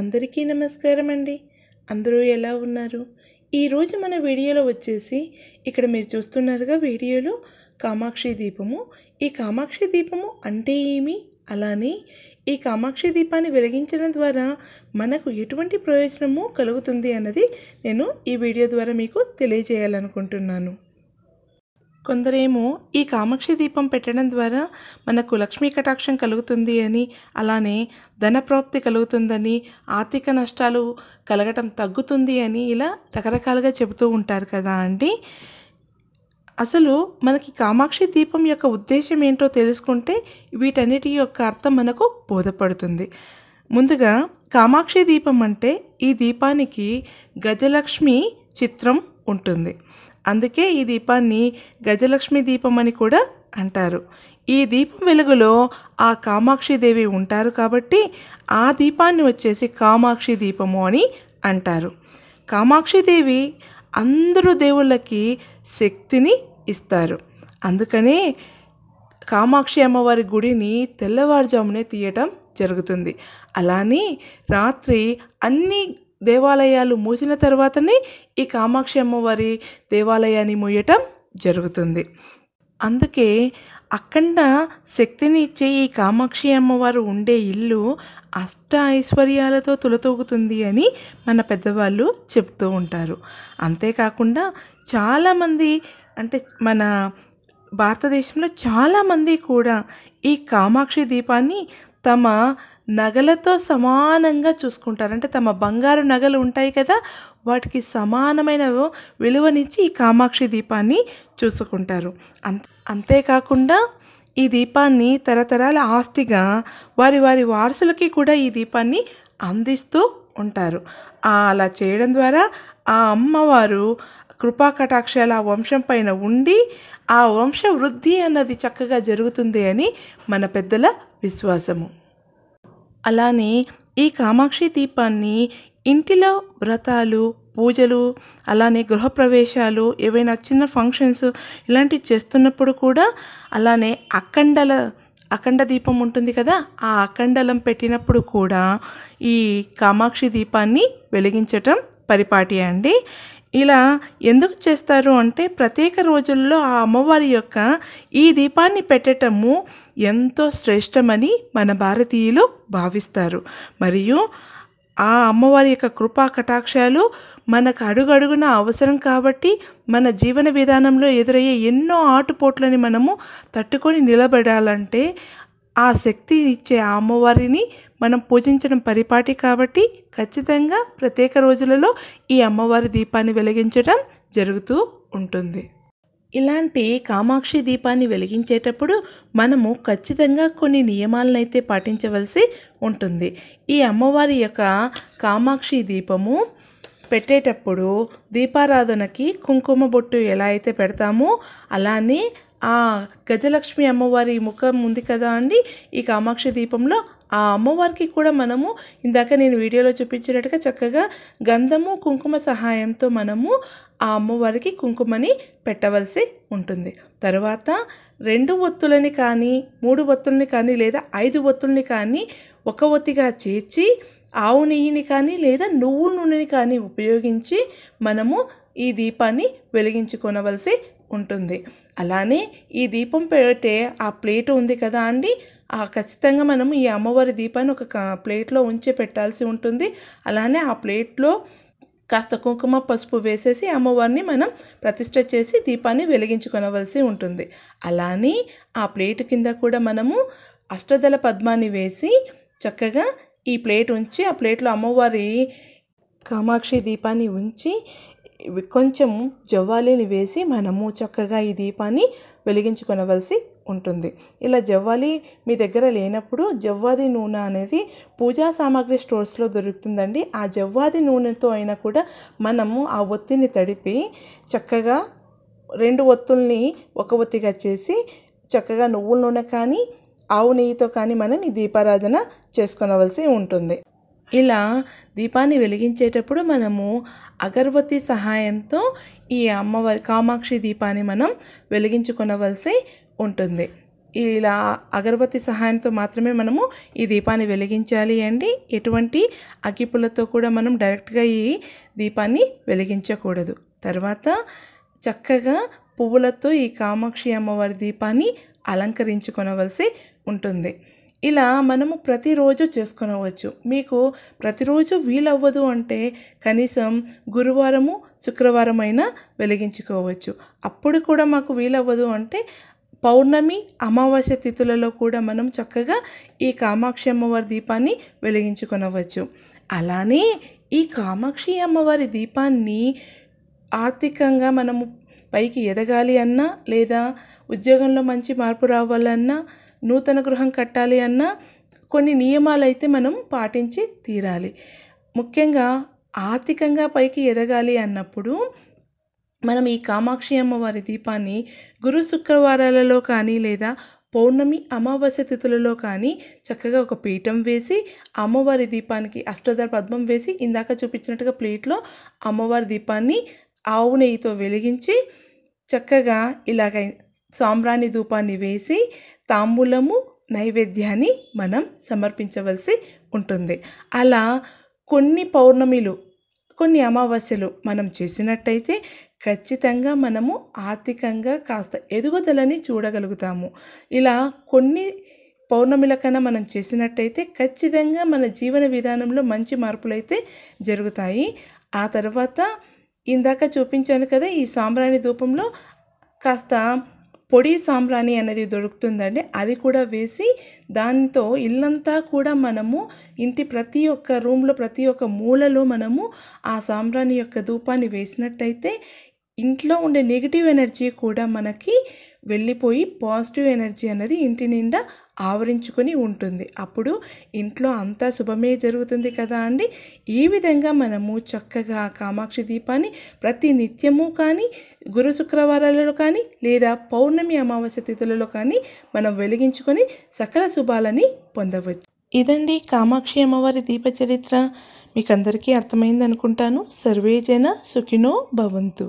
అందరికీ నమస్కారం అండి అందరూ ఎలా ఉన్నారు ఈరోజు మన వీడియోలో వచ్చేసి ఇక్కడ మీరు చూస్తున్నారుగా వీడియోలో కామాక్షి దీపము ఈ కామాక్షి దీపము అంటే ఏమి అలానే ఈ కామాక్షి దీపాన్ని వెలిగించడం ద్వారా మనకు ఎటువంటి ప్రయోజనము కలుగుతుంది అన్నది నేను ఈ వీడియో ద్వారా మీకు తెలియజేయాలనుకుంటున్నాను కొందరేమో ఈ కామాక్షి దీపం పెట్టడం ద్వారా మనకు లక్ష్మీ కటాక్షం కలుగుతుంది అని అలానే ధనప్రాప్తి కలుగుతుందని ఆర్థిక నష్టాలు కలగటం తగ్గుతుంది అని ఇలా రకరకాలుగా చెబుతూ ఉంటారు కదా అండి అసలు మనకి కామాక్షి దీపం యొక్క ఉద్దేశం ఏంటో తెలుసుకుంటే వీటన్నిటి యొక్క అర్థం మనకు బోధపడుతుంది ముందుగా కామాక్షి దీపం అంటే ఈ దీపానికి గజలక్ష్మి చిత్రం ఉంటుంది అందుకే ఈ దీపాన్ని గజలక్ష్మి దీపం అని కూడా అంటారు ఈ దీపం వెలుగులో ఆ కామాక్షిదేవి ఉంటారు కాబట్టి ఆ దీపాన్ని వచ్చేసి కామాక్షి దీపము అని అంటారు కామాక్షిదేవి అందరూ దేవుళ్ళకి శక్తిని ఇస్తారు అందుకనే కామాక్షి అమ్మవారి గుడిని తెల్లవారుజామునే తీయటం జరుగుతుంది అలానే రాత్రి అన్ని దేవాలయాలు మూసిన తర్వాతనే ఈ కామాక్షి అమ్మవారి దేవాలయాన్ని మూయటం జరుగుతుంది అందుకే అఖండ శక్తిని ఇచ్చే ఈ కామాక్షి అమ్మవారు ఉండే ఇల్లు అష్ట ఐశ్వర్యాలతో తులతూగుతుంది అని మన పెద్దవాళ్ళు చెప్తూ ఉంటారు అంతేకాకుండా చాలామంది అంటే మన భారతదేశంలో చాలామంది కూడా ఈ కామాక్షి దీపాన్ని తమ నగలతో సమానంగా చూసుకుంటారు అంటే తమ బంగారు నగలు ఉంటాయి కదా వాటికి సమానమైన విలువనిచ్చి ఈ కామాక్షి దీపాన్ని చూసుకుంటారు అంత అంతేకాకుండా ఈ దీపాన్ని తరతరాల ఆస్తిగా వారి వారి వారసులకి కూడా ఈ దీపాన్ని అందిస్తూ ఉంటారు అలా చేయడం ద్వారా ఆ అమ్మవారు కృపాకటాక్షాలు ఆ వంశం పైన ఉండి ఆ వంశ వృద్ధి అన్నది చక్కగా జరుగుతుంది అని మన పెద్దల విశ్వాసము అలానే ఈ కామాక్షి దీపాన్ని ఇంటిలో వ్రతాలు పూజలు అలానే గృహప్రవేశాలు ఏవైనా చిన్న ఫంక్షన్స్ ఇలాంటివి చేస్తున్నప్పుడు కూడా అలానే అఖండల అఖండ దీపం ఉంటుంది కదా ఆ అఖండలం పెట్టినప్పుడు కూడా ఈ కామాక్షి దీపాన్ని వెలిగించటం పరిపాటి అండి ఇలా ఎందుకు చేస్తారు అంటే ప్రత్యేక రోజుల్లో ఆ అమ్మవారి యొక్క ఈ దీపాన్ని పెట్టటము ఎంతో శ్రేష్టమని మన భారతీయులు భావిస్తారు మరియు ఆ అమ్మవారి యొక్క కృపా కటాక్షాలు మనకు అడుగడుగున అవసరం కాబట్టి మన జీవన విధానంలో ఎదురయ్యే ఎన్నో ఆటుపోట్లని మనము తట్టుకొని నిలబడాలంటే ఆ శక్తి ఇచ్చే అమ్మవారిని మనం పూజించడం పరిపాటి కాబట్టి ఖచ్చితంగా ప్రత్యేక రోజులలో ఈ అమ్మవారి దీపాన్ని వెలిగించడం జరుగుతూ ఉంటుంది ఇలాంటి కామాక్షి దీపాన్ని వెలిగించేటప్పుడు మనము ఖచ్చితంగా కొన్ని నియమాలనైతే పాటించవలసి ఉంటుంది ఈ అమ్మవారి యొక్క కామాక్షి దీపము పెట్టేటప్పుడు దీపారాధనకి కుంకుమ బొట్టు ఎలా అయితే పెడతామో అలానే ఆ గజలక్ష్మి అమ్మవారి ముఖం ఉంది కదా అండి ఈ కామాక్షి దీపంలో ఆ అమ్మవారికి కూడా మనము ఇందాక నేను వీడియోలో చూపించినట్టుగా చక్కగా గంధము కుంకుమ సహాయంతో మనము ఆ అమ్మవారికి కుంకుమని పెట్టవలసి ఉంటుంది తర్వాత రెండు ఒత్తులని కానీ మూడు ఒత్తుల్ని కానీ లేదా ఐదు ఒత్తుల్ని కానీ ఒక ఒత్తిగా చేర్చి ఆవు నెయ్యిని కానీ లేదా నువ్వు నూనెని కానీ ఉపయోగించి మనము ఈ దీపాన్ని వెలిగించుకొనవలసి ఉంటుంది అలానే ఈ దీపం పెట్టే ఆ ప్లేట్ ఉంది కదా అండి ఆ ఖచ్చితంగా మనం ఈ అమ్మవారి దీపాన్ని ఒక ప్లేట్లో ఉంచి పెట్టాల్సి ఉంటుంది అలానే ఆ ప్లేట్లో కాస్త కుంకుమ పసుపు వేసేసి అమ్మవారిని మనం ప్రతిష్ట చేసి దీపాన్ని వెలిగించుకొనవలసి ఉంటుంది అలానే ఆ ప్లేట్ కింద కూడా మనము అష్టదళ పద్మాన్ని వేసి చక్కగా ఈ ప్లేట్ ఉంచి ఆ ప్లేట్లో అమ్మవారి కామాక్షి దీపాన్ని ఉంచి కొంచెం జవ్వాలీని వేసి మనము చక్కగా ఈ దీపాన్ని వెలిగించుకొనవలసి ఉంటుంది ఇలా జవ్వాలి మీ దగ్గర లేనప్పుడు జవ్వాది నూనె అనేది పూజా సామాగ్రి స్టోర్స్లో దొరుకుతుందండి ఆ జవ్వాది నూనెతో అయినా కూడా మనము ఆ ఒత్తిని తడిపి చక్కగా రెండు ఒత్తుల్ని ఒక ఒత్తిగా చేసి చక్కగా నువ్వుల నూనె కానీ ఆవు నెయ్యితో కానీ మనం ఈ దీపారాధన చేసుకునవలసి ఉంటుంది ఇలా దీపాన్ని వెలిగించేటప్పుడు మనము అగర్వతి సహాయంతో ఈ అమ్మవారి కామాక్షి దీపాన్ని మనం వెలిగించుకునవలసి ఉంటుంది ఇలా అగరవతి సహాయంతో మాత్రమే మనము ఈ దీపాన్ని వెలిగించాలి అండి ఎటువంటి అగ్గిపులతో కూడా మనం డైరెక్ట్గా ఈ దీపాన్ని వెలిగించకూడదు తర్వాత చక్కగా పువ్వులతో ఈ కామాక్షి అమ్మవారి దీపాన్ని అలంకరించుకొనవలసి ఉంటుంది ఇలా మనము ప్రతిరోజు చేసుకునవచ్చు మీకు ప్రతిరోజు వీలవ్వదు అంటే కనీసం గురువారము శుక్రవారం అయినా వెలిగించుకోవచ్చు అప్పుడు కూడా మాకు వీలవ్వదు అంటే పౌర్ణమి అమావాస్య తిథులలో కూడా మనం చక్కగా ఈ కామాక్షి అమ్మవారి దీపాన్ని వెలిగించుకొనవచ్చు అలానే ఈ కామాక్షి అమ్మవారి దీపాన్ని ఆర్థికంగా మనము పైకి ఎదగాలి అన్నా లేదా ఉద్యోగంలో మంచి మార్పు రావాలన్నా నూతన గృహం కట్టాలి అన్న కొన్ని నియమాలు అయితే మనం పాటించి తీరాలి ముఖ్యంగా ఆర్థికంగా పైకి ఎదగాలి అన్నప్పుడు మనం ఈ కామాక్షి అమ్మవారి దీపాన్ని గురు శుక్రవారాలలో కానీ లేదా పౌర్ణమి అమావాస్య తిథులలో కానీ చక్కగా ఒక పీఠం వేసి అమ్మవారి దీపానికి అష్టధర పద్మం వేసి ఇందాక చూపించినట్టుగా ప్లేట్లో అమ్మవారి దీపాన్ని ఆవు నెయ్యితో వెలిగించి చక్కగా ఇలాగ సాంబ్రాణి ధూపాన్ని వేసి తాంబూలము నైవేద్యాన్ని మనం సమర్పించవలసి ఉంటుంది అలా కొన్ని పౌర్ణమిలు కొన్ని అమావాస్యలు మనం చేసినట్టయితే ఖచ్చితంగా మనము ఆర్థికంగా కాస్త ఎదుగుదలని చూడగలుగుతాము ఇలా కొన్ని పౌర్ణమిల కన్నా మనం చేసినట్టయితే ఖచ్చితంగా మన జీవన విధానంలో మంచి మార్పులు అయితే జరుగుతాయి ఆ తర్వాత ఇందాక చూపించాను కదా ఈ సాంబ్రాణి ధూపంలో కాస్త పొడి సాంబ్రాణి అనేది దొరుకుతుందండి అది కూడా వేసి దాంతో ఇల్లంతా కూడా మనము ఇంటి ప్రతి ఒక్క రూమ్లో ప్రతి ఒక్క మూలలో మనము ఆ సాంబ్రాణి యొక్క ధూపాన్ని వేసినట్టయితే ఇంట్లో ఉండే నెగిటివ్ ఎనర్జీ కూడా మనకి వెళ్ళిపోయి పాజిటివ్ ఎనర్జీ అనేది ఇంటి నిండా ఆవరించుకొని ఉంటుంది అప్పుడు ఇంట్లో అంతా శుభమే జరుగుతుంది కదా అండి ఈ విధంగా మనము చక్కగా కామాక్షి దీపాన్ని ప్రతి నిత్యము కానీ గురు శుక్రవారాలలో కానీ లేదా పౌర్ణమి అమావాస్య తిథులలో కానీ మనం వెలిగించుకొని సకల శుభాలని పొందవచ్చు ఇదండి కామాక్షి అమ్మవారి దీప చరిత్ర మీకందరికీ అర్థమైందనుకుంటాను సర్వేజన సుఖినో భవంతు